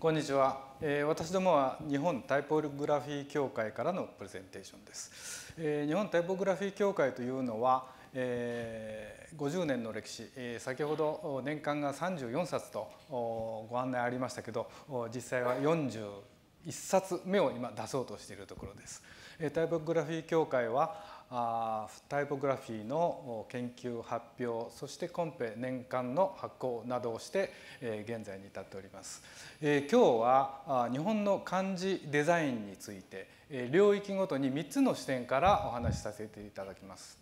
こんにちは、えー、私どもは日本タイポグラフィー協会からのプレゼンテーションです、えー、日本タイポグラフィー協会というのは、えー、50年の歴史、えー、先ほど年間が34冊とご案内ありましたけど実際は41冊目を今出そうとしているところです、えー、タイポグラフィー協会はタイポグラフィーの研究発表そしてコンペ年間の発行などをして現在に至っております。今日は日本の漢字デザインについて領域ごとに3つの視点からお話しさせていただきます。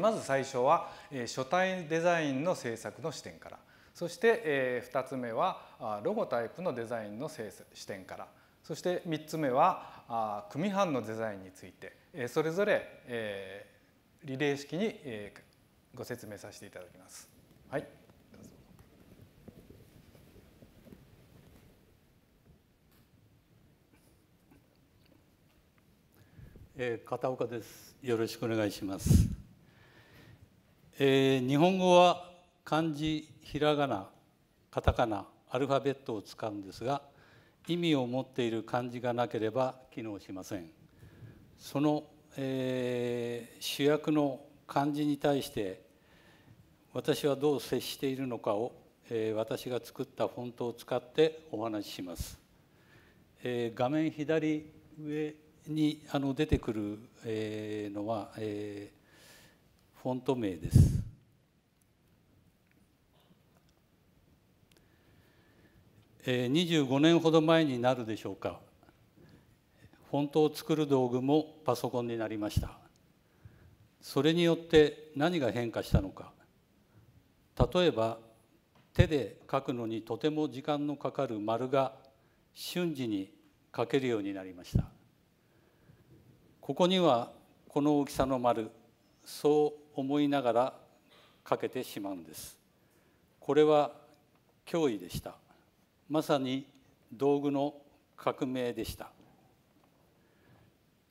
まず最初は書体デザインの制作の視点からそして2つ目はロゴタイプのデザインの視点からそして3つ目はあ組版のデザインについて、えー、それぞれ、えー、リレー式に、えー、ご説明させていただきます。はい、えー、片岡です。よろしくお願いします。えー、日本語は漢字、ひらがな、カタカナ、アルファベットを使うんですが。意味を持っている漢字がなければ機能しませんその、えー、主役の漢字に対して私はどう接しているのかを、えー、私が作ったフォントを使ってお話しします、えー、画面左上にあの出てくる、えー、のは、えー、フォント名です25年ほど前になるでしょうかフォントを作る道具もパソコンになりましたそれによって何が変化したのか例えば手で書くのにとても時間のかかる丸が瞬時に書けるようになりましたここにはこの大きさの丸そう思いながら書けてしまうんですこれは脅威でしたまさに道具の革命でした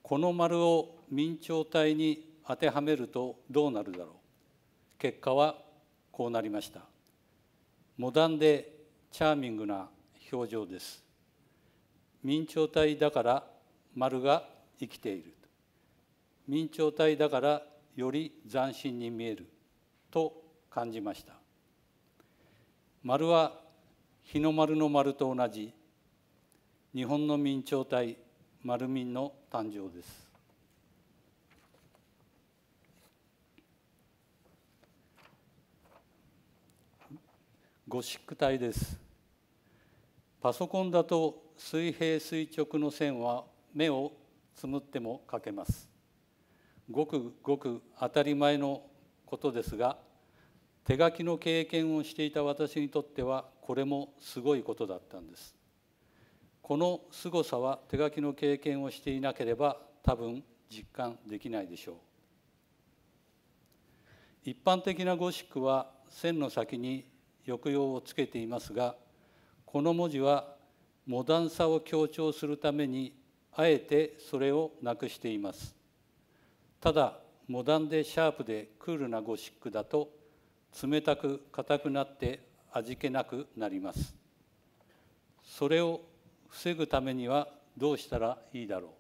この丸を明朝体に当てはめるとどうなるだろう結果はこうなりましたモダンでチャーミングな表情です明朝体だから丸が生きている明朝体だからより斬新に見えると感じました丸は日の丸の丸と同じ日本の明朝体丸民の誕生ですゴシック体ですパソコンだと水平垂直の線は目をつむっても描けますごくごく当たり前のことですが手書きの経験をしていた私にとってはこれもすごいことだったんですこの凄さは手書きの経験をしていなければ多分実感できないでしょう一般的なゴシックは線の先に抑揚をつけていますがこの文字はモダンさを強調するためにあえてそれをなくしていますただモダンでシャープでクールなゴシックだと冷たく硬くなって味気なくなりますそれを防ぐためにはどうしたらいいだろ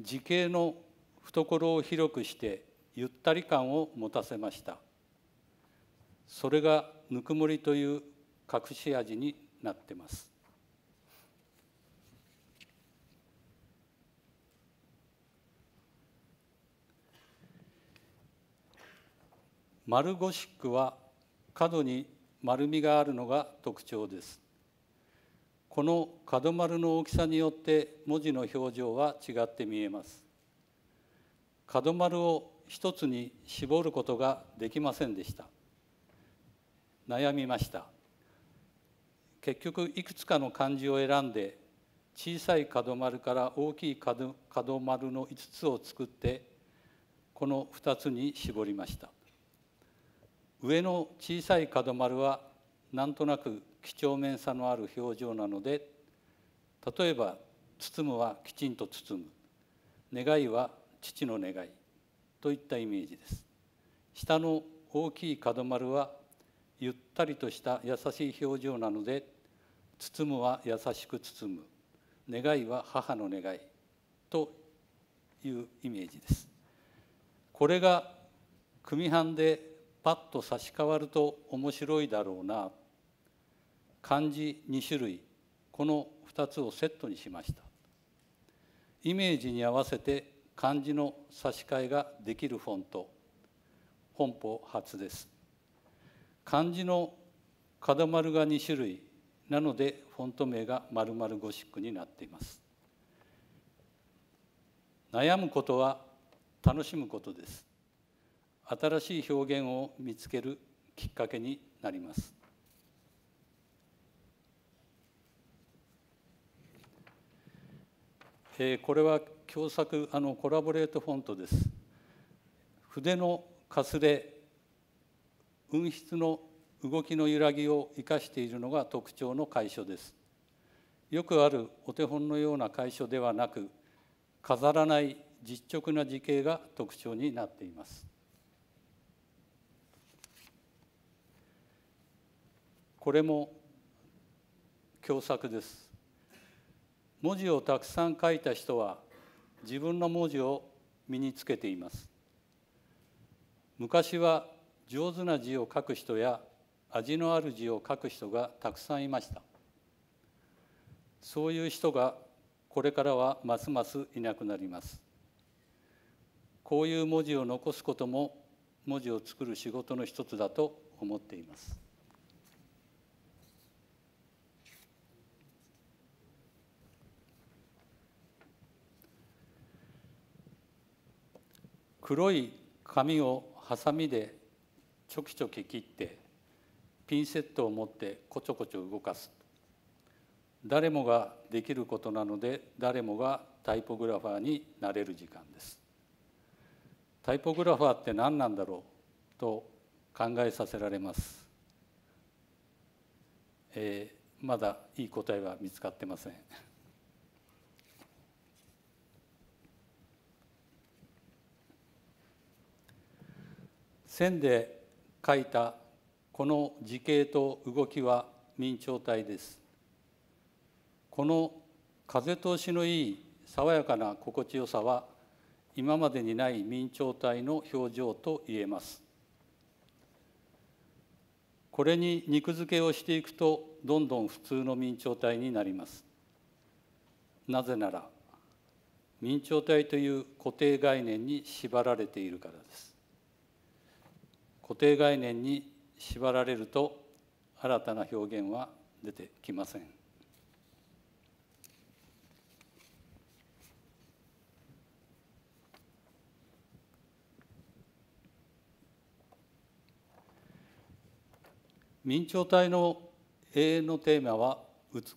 う時系の懐を広くしてゆったり感を持たせましたそれがぬくもりという隠し味になってます丸ゴシックは角に丸みがあるのが特徴ですこの角丸の大きさによって文字の表情は違って見えます角丸を一つに絞ることができませんでした悩みました結局いくつかの漢字を選んで小さい角丸から大きい角丸の5つを作ってこの2つに絞りました上の小さい角丸はなんとなく几帳面さのある表情なので例えば「包む」はきちんと包む「願い」は父の願いといったイメージです下の大きい角丸はゆったりとした優しい表情なので「包む」は優しく包む「願い」は母の願いというイメージですこれが組版でパッと差し替わると面白いだろうな漢字2種類この2つをセットにしましたイメージに合わせて漢字の差し替えができるフォント本邦初です漢字の角丸が2種類なのでフォント名が丸々ゴシックになっています悩むことは楽しむことです新しい表現を見つけるきっかけになります。えこれは共作あのコラボレートフォントです。筆のかすれ運筆の動きの揺らぎを生かしているのが特徴の楷書です。よくあるお手本のような楷書ではなく飾らない実直な字形が特徴になっています。これも共作です文字をたくさん書いた人は自分の文字を身につけています昔は上手な字を書く人や味のある字を書く人がたくさんいましたそういう人がこれからはますますいなくなりますこういう文字を残すことも文字を作る仕事の一つだと思っています黒い紙をハサミでちょきちょき切ってピンセットを持ってこちょこちょ動かす誰もができることなので誰もがタイポグラファーになれる時間ですタイポグラファーって何なんだろうと考えさせられます、えー、まだいい答えは見つかってません線で書いたこの時系と動きは明朝体ですこの風通しのいい爽やかな心地よさは今までにない明朝体の表情と言えますこれに肉付けをしていくとどんどん普通の明朝体になりますなぜなら明朝体という固定概念に縛られているからです固定概念に縛られると新たな表現は出てきません。明朝体の永遠のテーマは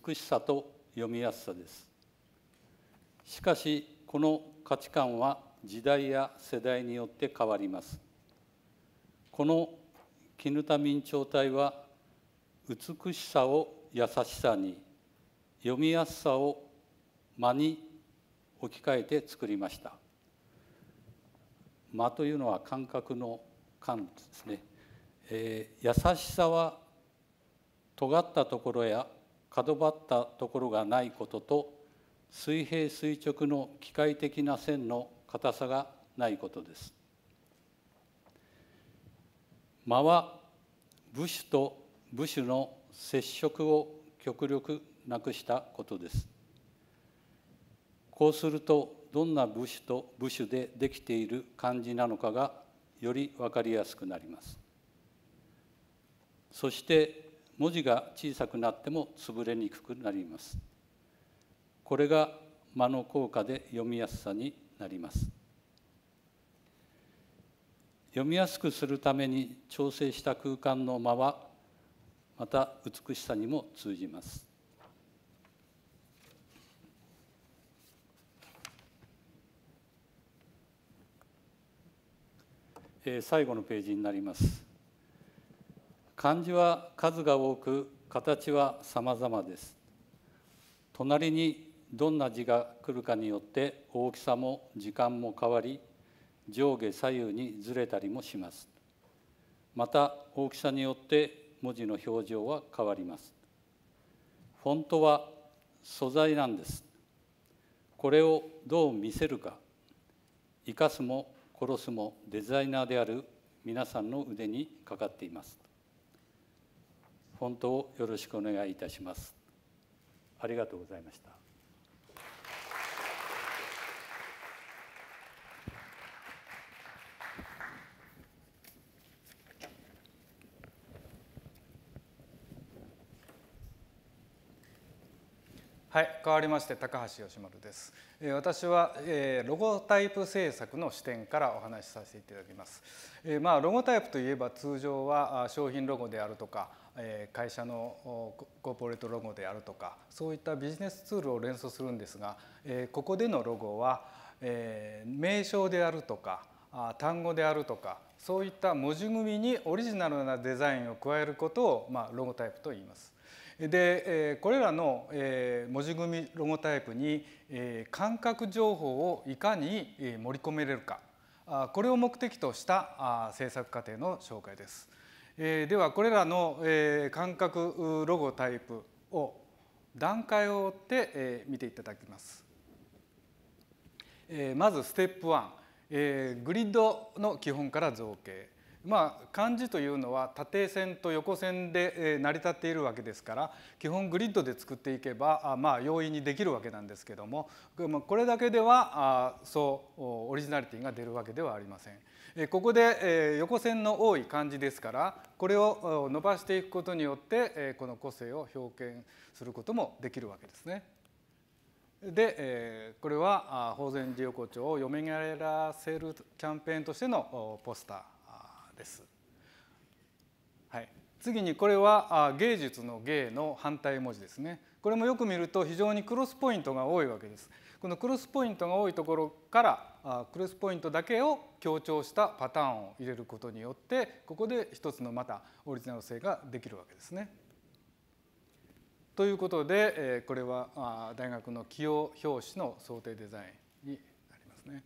美しさと読みやすさです。しかしこの価値観は時代や世代によって変わります。この絹田明朝体は美しさを優しさに読みやすさを間に置き換えて作りました間というのは感覚の感ですね、えー、優しさは尖ったところや角張ったところがないことと水平垂直の機械的な線の硬さがないことです間は武士と武士の接触を極力なくしたことですこうするとどんな武士と武士でできている感じなのかがより分かりやすくなりますそして文字が小さくなっても潰れにくくなりますこれが間の効果で読みやすさになります読みやすくするために調整した空間の間はまた美しさにも通じます。えー、最後のページになります。漢字は数が多く形は様々です。隣にどんな字が来るかによって大きさも時間も変わり上下左右にずれたりもしますまた大きさによって文字の表情は変わりますフォントは素材なんですこれをどう見せるか生かすも殺すもデザイナーである皆さんの腕にかかっていますフォントをよろしくお願いいたしますありがとうございましたはい、変わりまして高橋義丸です。え私は、えロゴタイプ制作の視点からお話しさせていただきます。えまあ、ロゴタイプといえば通常は商品ロゴであるとか、え会社のコーポレートロゴであるとか、そういったビジネスツールを連想するんですが、えここでのロゴは、え名称であるとか、単語であるとかそういった文字組みにオリジナルなデザインを加えることを、まあ、ロゴタイプと言います。でこれらの文字組みロゴタイプに感覚情報をいかに盛り込めれるかこれを目的とした制作過程の紹介です。ではこれらの感覚ロゴタイプを段階を追って見ていただきます。まずステップ1グリッドの基本から造形まあ、漢字というのは縦線と横線で成り立っているわけですから基本グリッドで作っていけば、まあ、容易にできるわけなんですけどもこれだけではそうオリジナリティが出るわけではありません。ここで横線の多い漢字ですからこれを伸ばしていくことによってこの個性を表現することもできるわけですね。で、えこれは法善寺横丁をよみがえらせるキャンペーンとしてのポスター。です。はい、次にこれは芸術の芸の反対文字ですね。これもよく見ると非常にクロスポイントが多いわけです。このクロスポイントが多いところからクロスポイントだけを強調したパターンを入れることによってここで一つのまたオリジナル性ができるわけですね。ということでこれは大学の起用表紙の想定デザインになりますね。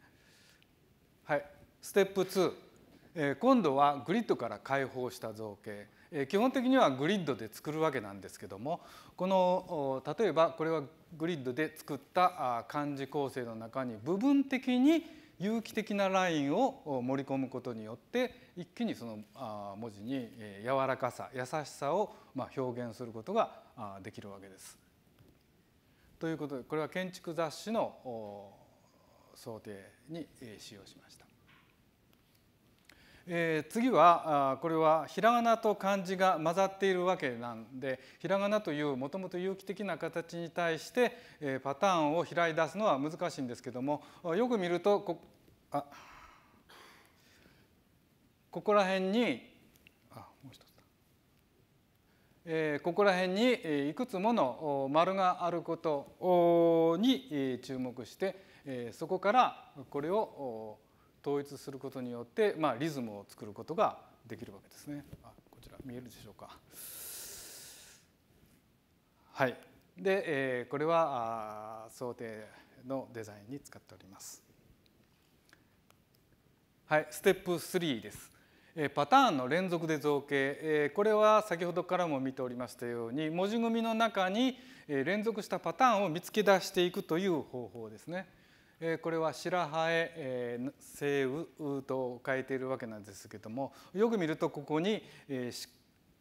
はい、ステップ2今度はグリッドから解放した造形基本的にはグリッドで作るわけなんですけどもこの例えばこれはグリッドで作った漢字構成の中に部分的に有機的なラインを盛り込むことによって一気にその文字に柔らかさ優しさを表現することができるわけです。ということでこれは建築雑誌の想定に使用しました。えー、次はあこれはひらがなと漢字が混ざっているわけなんでひらがなというもともと有機的な形に対して、えー、パターンを開い出すのは難しいんですけどもよく見るとこあここら辺にあもう一つえー、ここら辺にいくつもの丸があることに注目して、えー、そこからこれを統一することによって、まあ、リズムを作ることができるわけですね。あこちら見えるでしょうか。はい、で、えー、これはあ想定のデザインに使っております。はい、ステップ3です。えパターンの連続で造形えこれは先ほどからも見ておりましたように文字組みの中にえ連続したパターンを見つけ出していくという方法ですね。えこれは白羽へ、え西雨と書いているわけなんですけどもよく見るとここに、え四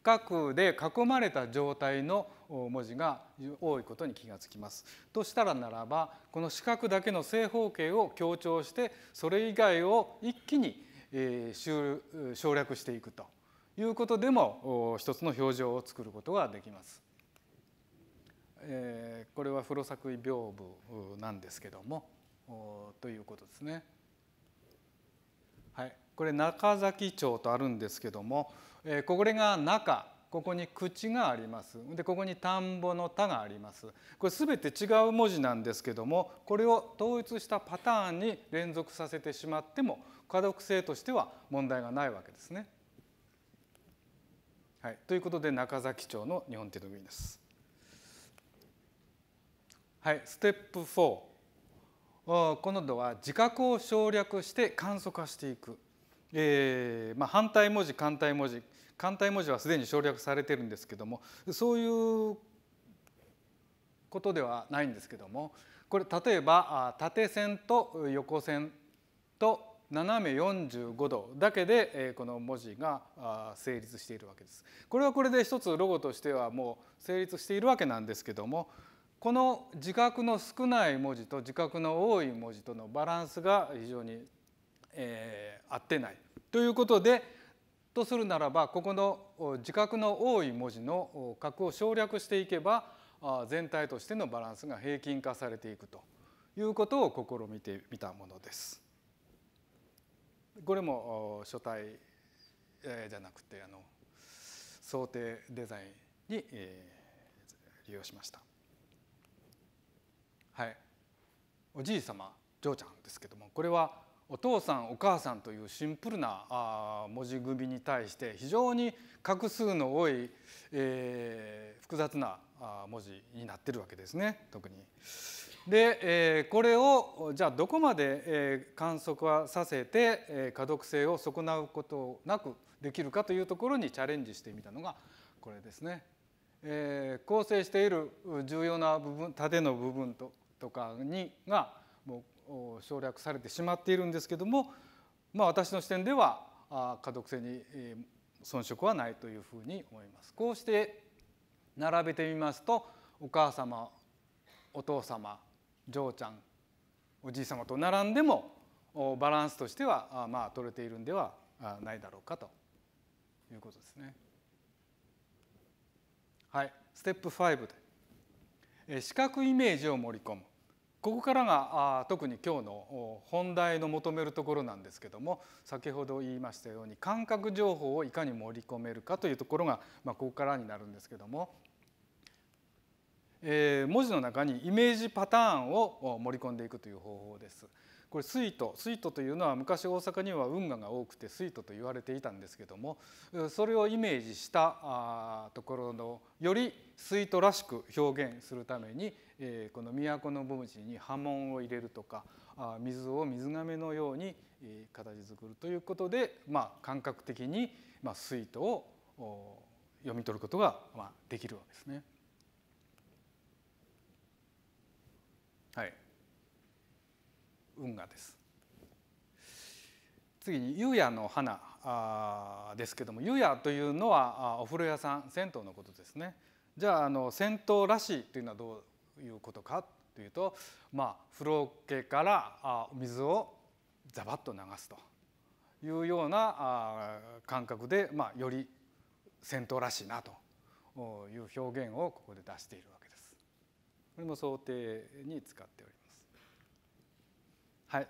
角で囲まれた状態の文字が多いことに気がつきます。としたらならばこの四角だけの正方形を強調してそれ以外を一気に、え省略していくということでも一つの表情を作ることができます。えこれは風呂作為屏風なんですけども。ということですね。はい、これ中崎町とあるんですけども、えー、これが中ここに口がありますでここに田んぼの田がありますこれ全て違う文字なんですけどもこれを統一したパターンに連続させてしまっても可読性としては問題がないわけですね。はい、ということで中崎町の日本テレビです。はい、ステップ4今度は自覚を省略して簡素化していく、えーまあ、反対文字反対文字反対文字はすでに省略されてるんですけどもそういうことではないんですけどもこれ例えば縦線と横線と斜め45度だけでこの文字が成立しているわけです。これはこれで一つロゴとしてはもう成立しているわけなんですけどもこの字角の少ない文字と字覚の多い文字とのバランスが非常に、えー、合ってない。ということでとするならばここの字覚の多い文字の角を省略していけば全体としてのバランスが平均化されていくということを試みてみたものです。これも書体じゃなくてあの想定デザインに利用しました。はい、おじい様嬢ちゃんですけどもこれはお父さんお母さんというシンプルなあ文字組みに対して非常に画数の多い、えー、複雑なあ文字になってるわけですね特に。で、えー、これをじゃあどこまで、えー、観測はさせて、えー、可読性を損なうことなくできるかというところにチャレンジしてみたのがこれですね。えー、構成している重要な部分縦の部分ととかにがもう省略されてしまっているんですけども、まあ、私の視点では家族性に遜色はないというふうに思います。こうして並べてみますとお母様お父様嬢ちゃんおじい様と並んでもバランスとしてはまあ取れているんではないだろうかということですね。はい、ステップ5で視覚イメージを盛り込むここからが特に今日の本題の求めるところなんですけども先ほど言いましたように感覚情報をいかに盛り込めるかというところが、まあ、ここからになるんですけども、えー、文字の中にイメージパターンを盛り込んでいくという方法です。これスイートスイートというのは昔大阪には運河が多くてスイートと言われていたんですけどもそれをイメージしたところのよりスイートらしく表現するためにえー、この都の墓地に波紋を入れるとかあ水を水がめのように、形作るということで、まあ、感覚的に、まあ、水図を読み取ることが、まあ、できるわけですね。はい、運河です次に湯屋の花あですけども湯屋というのはお風呂屋さん銭湯のことですねじゃああの銭湯らしいというのはどういうことかというと、まあ、風呂桶からあ水をザバッと流すというようなあ感覚で、まあ、より戦闘らしいなという表現をここで出しているわけです。これも想定に使っております。はい、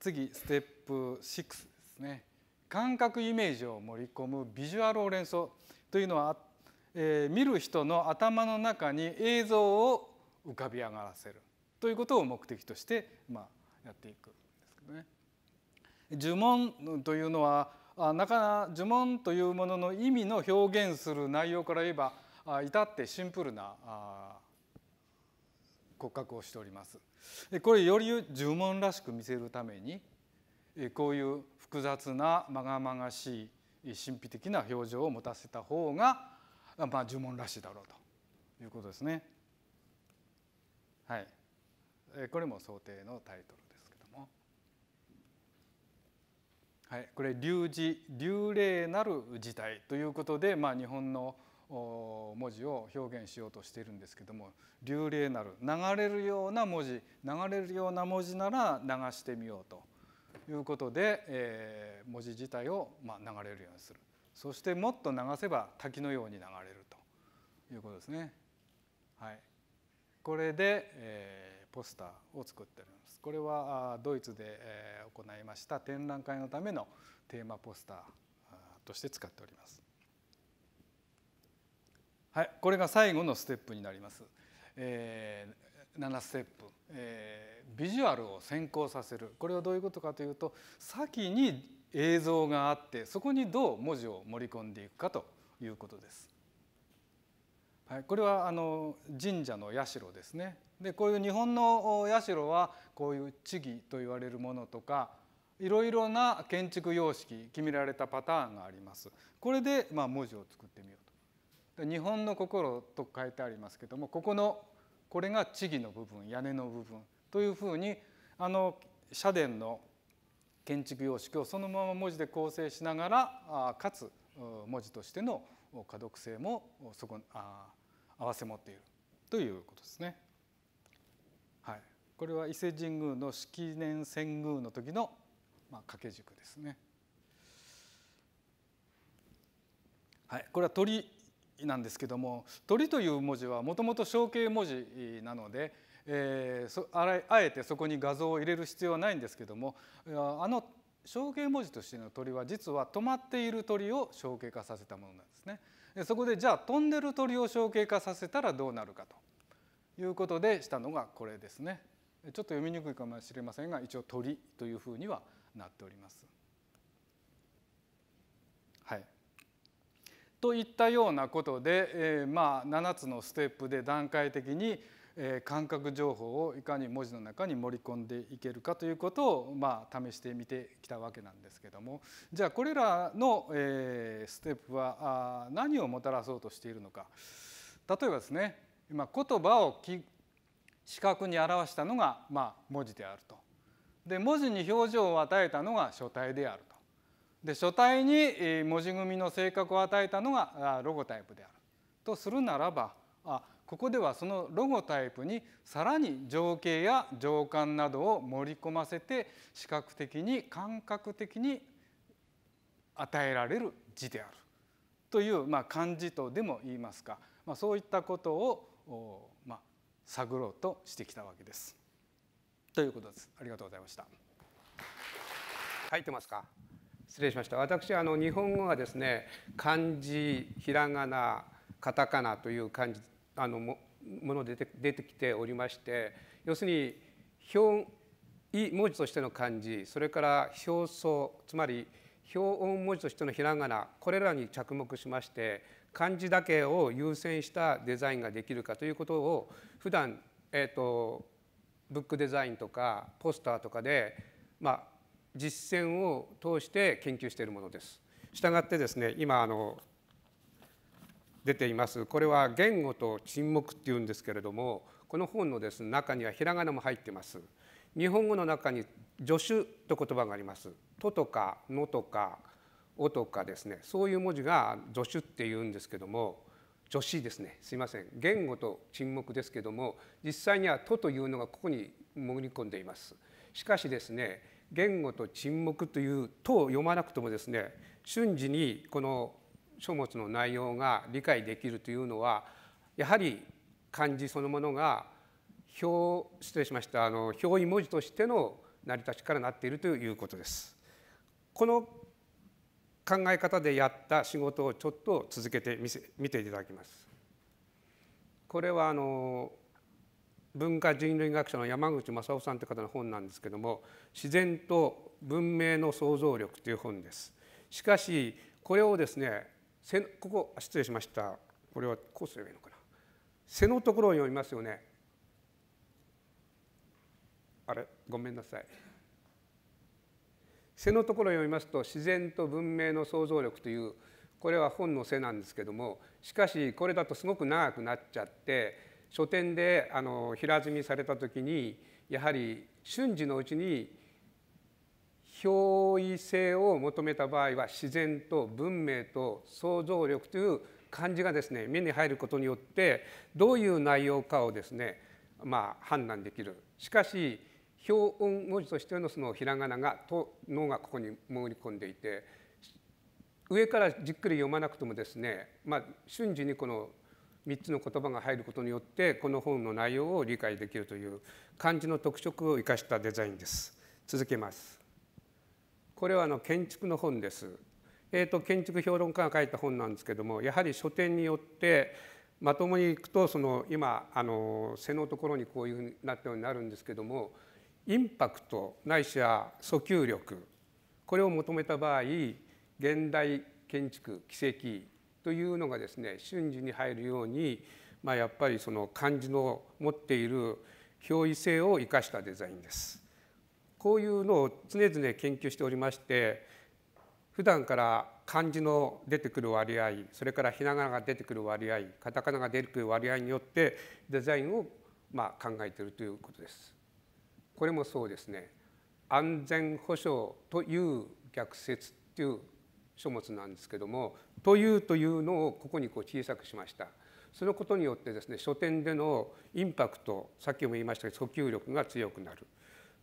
次ステップ6ですね。感覚イメージを盛り込むビジュアルを連想というのは、えー、見る人の頭の中に映像を浮かび上がらせるということを目的として、まあ、やっていくんですけどね。呪文というのはなかなか呪文というものの意味の表現する内容から言えば至ってシンプルな骨格をしております。これより呪文らしく見せるためにこういう複雑なまがまがしい神秘的な表情を持たせた方が、まあ、呪文らしいだろうということですね。はい、これも想定のタイトルですけども、はい、これ「流字」「流霊なる事態」ということで、まあ、日本の文字を表現しようとしているんですけども流霊なる流れるような文字流れるような文字なら流してみようということで、えー、文字自体をまあ流れるようにするそしてもっと流せば滝のように流れるということですね。はいこれで、えー、ポスターを作ってるんですこれはドイツで、えー、行いました展覧会のためのテーマポスターとして使っておりますはいこれが最後のステップになります、えー、7ステップ、えー、ビジュアルを先行させるこれはどういうことかというと先に映像があってそこにどう文字を盛り込んでいくかということですはい、これはあの神社の社ですねでこういう日本の社はこういう地義と言われるものとかいろいろな建築様式決められたパターンがありますこれでまあ文字を作ってみようと日本の心と書いてありますけどもここのこれが地義の部分屋根の部分というふうにあの社殿の建築様式をそのまま文字で構成しながらかつ文字としての可読性もそこあ合わせ持っているということですね。はい、これは伊勢神宮の式年遷宮の時の、まあ、掛け軸ですね。はい、これは鳥なんですけども鳥という文字はもともと象形文字なので、えー、そああえてそこに画像を入れる必要はないんですけどもあの象形文字としての鳥は実は止まっている鳥を象形化させたものなんですね。でそこでじゃあ飛んでる鳥を象形化させたらどうなるかということでしたのがこれですね。ちょっと読みにくいかもしれませんが一応鳥というふうにはなっております。はい、といったようなことで、えー、まあ7つのステップで段階的にえー、感覚情報をいかに文字の中に盛り込んでいけるかということを、まあ、試してみてきたわけなんですけどもじゃあこれらの、えー、ステップはあ何をもたらそうとしているのか例えばですね今言葉を視覚に表したのが、まあ、文字であると。で文字に表情を与えたのが書体であると。で書体に文字組みの性格を与えたのがロゴタイプであるとするならばあここではそのロゴタイプにさらに情景や情感などを盛り込ませて視覚的に感覚的に与えられる字であるという、まあ、漢字とでも言いますか、まあ、そういったことを、まあ、探ろうとしてきたわけです。ということです。ありがとうございました。書いてますか失礼しました私あの日本語はですね漢字ひらがなカタカナという漢字あのもの出て出てきておりまして要するに表意文字としての漢字それから表層つまり表音文字としてのひらがなこれらに着目しまして漢字だけを優先したデザインができるかということを普段えーと、とブックデザインとかポスターとかで、まあ、実践を通して研究しているものです。したがってですね今あの出ていますこれは言語と沈黙っていうんですけれどもこの本のです、ね、中にはひらがなも入ってます日本語の中に助手と言葉がありますととかのとかおとかですねそういう文字が助手って言うんですけども助詞ですねすいません言語と沈黙ですけども実際にはとというのがここに潜り込んでいますしかしですね言語と沈黙というとを読まなくてもですね瞬時にこの書物の内容が理解できるというのはやはり漢字そのものが表失礼しましたあの表意文字としての成り立ちからなっているということです。この考え方でやった仕事をちょっと続けてみせ見ていただきます。これはあの文化人類学者の山口正夫さんという方の本なんですけれども「自然と文明の創造力」という本です。しかしこれをですねここ失礼しましたこれはこうすればいいのかな背のところを読みますよねあれごめんなさい背のところを読みますと「自然と文明の想像力」というこれは本の背なんですけどもしかしこれだとすごく長くなっちゃって書店であの平積みされたときにやはり瞬時のうちに憑依性を求めた場合は自然と文明と想像力という漢字がですね目に入ることによってどういう内容かをですねまあ判断できる。しかし表音文字としてのそのひらがながと脳がここに潜り込んでいて上からじっくり読まなくてもですね、まあ、瞬時にこの3つの言葉が入ることによってこの本の内容を理解できるという漢字の特色を生かしたデザインです。続けます。これはあの建築の本です。えーと、建築評論家が書いた本なんですけどもやはり書店によってまともにいくとその今あの背のところにこういうふうになったようになるんですけどもインパクトないしは訴求力これを求めた場合現代建築奇跡というのがですね瞬時に入るように、まあ、やっぱりその漢字の持っている憑依性を生かしたデザインです。こういうのを常々研究しておりまして普段から漢字の出てくる割合それからひらがなが出てくる割合カタカナが出てくる割合によってデザインをま考えているということです。これもそうですね安全保障という逆説っていう書物なんですけども「という」というのをここにこう小さくしました。そのことによってですね書店でのインパクトさっきも言いましたけど訴求力が強くなる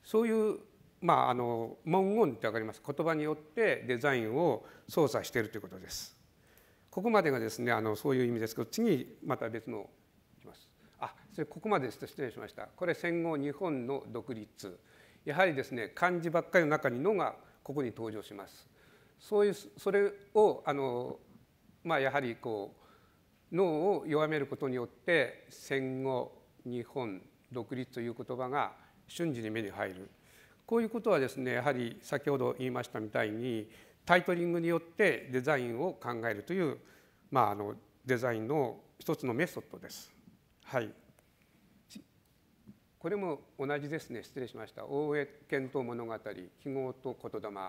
そういうまあ、あの文言って分かります言葉によってデザインを操作しているということです。ここまでがですねあのそういう意味ですけど次また別のいきます。あそれここまでです失礼しました。これ戦後日本の独立やはりですね漢字ばっかりの中に「の」がここに登場します。そういうそれをあの、まあ、やはりこう脳を弱めることによって戦後日本独立という言葉が瞬時に目に入るこういうことはですねやはり先ほど言いましたみたいにタイトリングによってデザインを考えるという、まあ、あのデザインの一つのメソッドです。はい、これも同じですね失礼しました「大江遣唐物語記号と言霊」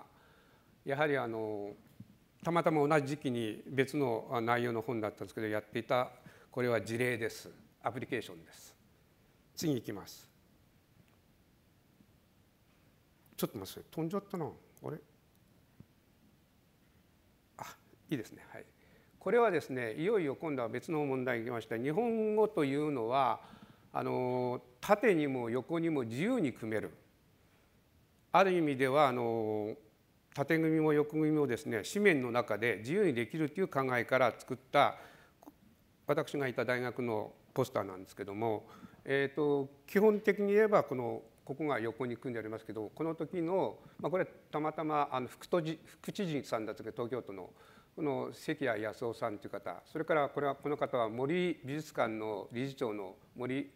やはりあのたまたま同じ時期に別の内容の本だったんですけどやっていたこれは事例ですアプリケーションです。次行きます。ちょっと待って飛んじゃったなあれあいいですねはいこれはですねいよいよ今度は別の問題に来ました日本語というのはあの縦にも横にも自由に組めるある意味ではあの縦組も横組もですね紙面の中で自由にできるという考えから作った私がいた大学のポスターなんですけども、えーと、と基本的に言えばこのここが横に組んでありますけどこの時の、まあ、これたまたまあの副都知副知事さんだったけど東京都のこの関谷康夫さんという方それからこれはこの方は森美術館の理事長の森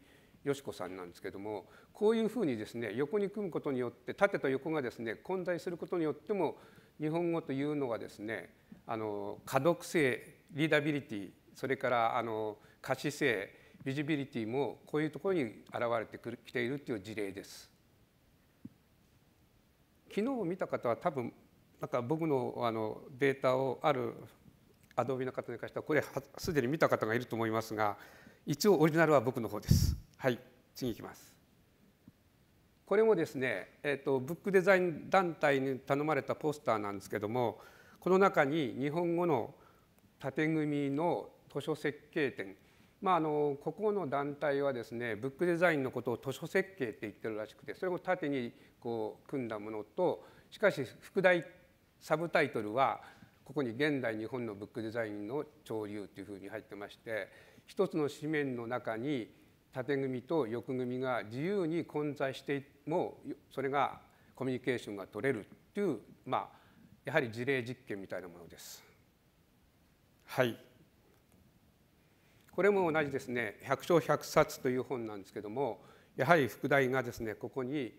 よし子さんなんですけどもこういうふうにですね横に組むことによって縦と横がですね混在することによっても日本語というのはですねあの可読性リーダビリティそれからあの可視性ビジビリティもこういうところに現れてくるきているっていう事例です。昨日見た方は多分なんか僕のあのデータをあるアドビの方に関してはこれすでに見た方がいると思いますが一応オリジナルは僕の方です。はい次いきます。これもですね、えーと、とブックデザイン団体に頼まれたポスターなんですけどもこの中に日本語の縦組みの図書設計展まあ、あのここの団体はですねブックデザインのことを図書設計って言ってるらしくてそれを縦にこう組んだものとしかし副題サブタイトルはここに「現代日本のブックデザインの潮流」というふうに入ってまして一つの紙面の中に縦組と横組が自由に混在してもそれがコミュニケーションが取れるという、まあ、やはり事例実験みたいなものです。はいこれも同じですね「百姓百冊」という本なんですけどもやはり副題がですねここに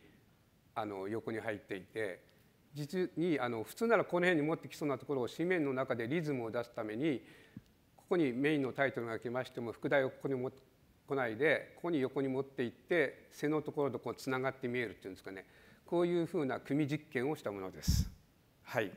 あの横に入っていて実にあの普通ならこの辺に持ってきそうなところを紙面の中でリズムを出すためにここにメインのタイトルが来ましても副題をここに持ってこないでここに横に持っていって背のところとこうつながって見えるっていうんですかねこういうふうな組実験をしたものです。はい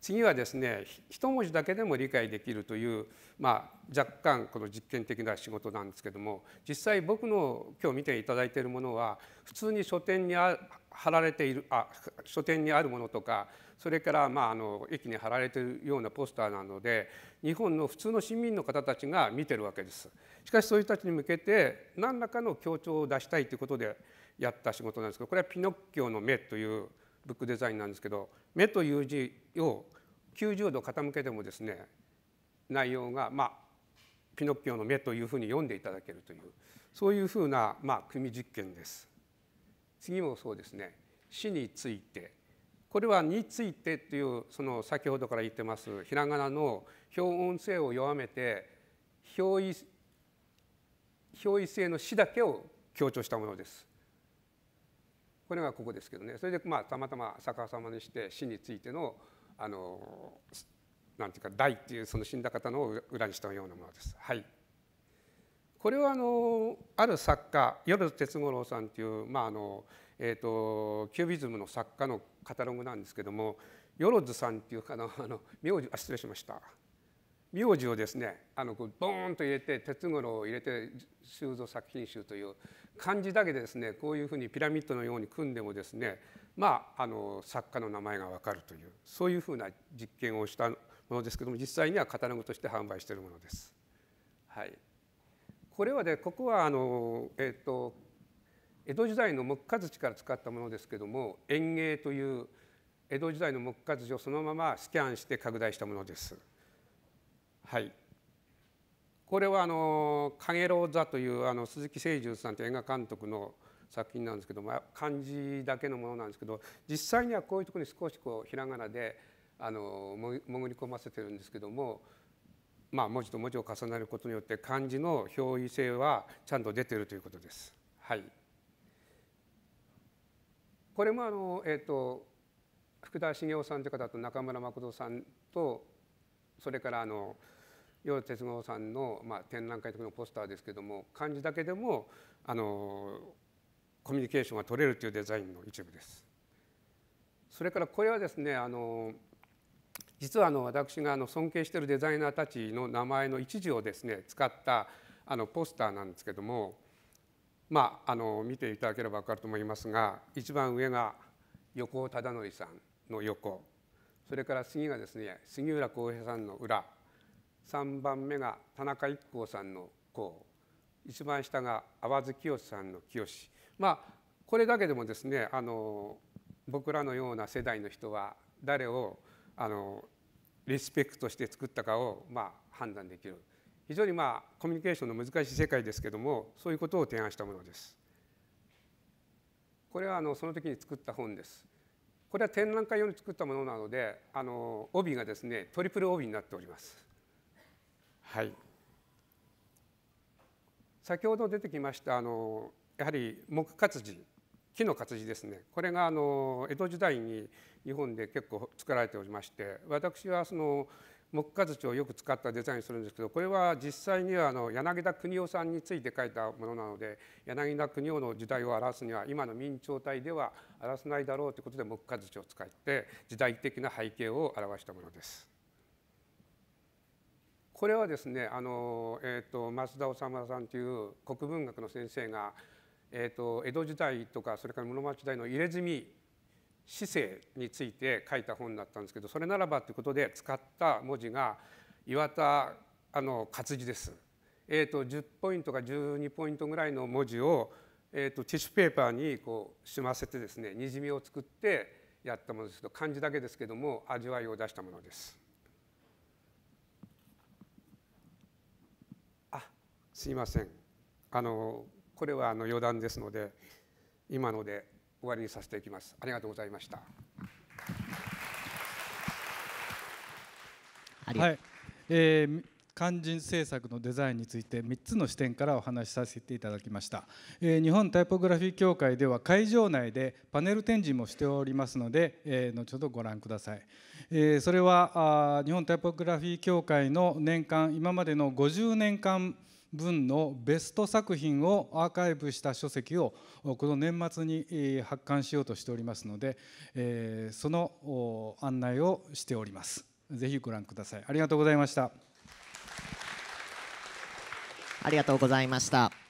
次はですね一文字だけでも理解できるという、まあ、若干この実験的な仕事なんですけども実際僕の今日見ていただいているものは普通に書店に貼られているあ書店にあるものとかそれからまああの駅に貼られているようなポスターなので日本の普通の市民の方たちが見てるわけです。しかしそういう人たちに向けて何らかの強調を出したいということでやった仕事なんですけどこれは「ピノッキオの目」というブックデザインなんですけど目という字を90度傾けてもですね内容がまあピノッキオの目というふうに読んでいただけるというそういうふうなまあ組実験です。次もそうですね死についてこれは「について」というその先ほどから言ってますひらがなの表音性を弱めて表意表意性の「死」だけを強調したものです。これがここですけどねそれでまあたまたま逆さまにして死についてのあのなんていうか大っていうその死んだ方の裏にしたようなものです。はい、これはあのある作家夜哲五郎さんという、まああのえーと、キュービズムの作家のカタログなんですけども「よろずさん」っていうかあの名字あ失礼しました名字をですねあのこうボーンと入れて鉄五郎を入れて修造作品集という漢字だけでですねこういうふうにピラミッドのように組んでもですねまああの作家の名前が分かるというそういうふうな実験をしたものですけども実際にはカタログとして販売しているものです。はい、これはねここはあの、えーと、と江戸時代の木下土から使ったものですけども園芸という江戸時代の木下土をそのままスキャンして拡大したものです。はい、これはあの「かげろう座」というあの鈴木誠純さんという映画監督の作品なんですけど、まあ、漢字だけのものなんですけど実際にはこういうところに少しこうひらがなであの潜り込ませてるんですけども、まあ、文字と文字を重ねることによって漢字の表意性はちゃんと出てるということです。はい、これもあの、えーと福田茂雄さんという方と中村誠さんとそれからあの要鉄五さんの、まあ、展覧会の時のポスターですけども漢字だけでもあのコミュニケーションが取れるというデザインの一部です。それからこれはですねあの実はあの私があの尊敬しているデザイナーたちの名前の一字をですね使ったあのポスターなんですけどもまああの見ていただければ分かると思いますが一番上が横尾忠則さんの横それから次がですね杉浦浩平さんの裏3番目が田中一行さんの項一番下が淡津清さんの清まあこれだけでもですねあの僕らのような世代の人は誰をあのリスペクトして作ったかを、まあ、判断できる非常に、まあ、コミュニケーションの難しい世界ですけどもそういうことを提案したものです。これはあのその時に作った本です。これは展覧会用に作ったものなのであの帯がですねトリプル帯になっております。はい先ほど出てきましたあのやはり木活字木の活字ですねこれがあの江戸時代に日本で結構作られておりまして私はその木活字をよく使ったデザインするんですけどこれは実際にはあの柳田邦夫さんについて書いたものなので柳田邦夫の時代を表すには今の明朝体では表せないだろうということで木活字を使って時代的な背景を表したものです。これはですねあの、えーと、松増田治さんという国文学の先生が、えーと、江戸時代とかそれから室町時代の入れ墨姿勢について書いた本だったんですけどそれならばということで使った文字が岩田あの活字です、えーと、と10ポイントか12ポイントぐらいの文字を、えー、とティッシュペーパーにこうしませてですねにじみを作ってやったものですけど漢字だけですけども味わいを出したものです。すいませんあのこれはあの余談ですので今ので終わりにさせていきますありがとうございましたはい、えー、肝心政策のデザインについて3つの視点からお話しさせていただきました、えー、日本タイポグラフィー協会では会場内でパネル展示もしておりますので、えー、後ほどご覧ください、えー、それはあ日本タイポグラフィー協会の年間今までの50年間文のベスト作品をアーカイブした書籍をこの年末に発刊しようとしておりますので、えー、その案内をしております。ぜひご覧ください。ありがとうございました。ありがとうございました。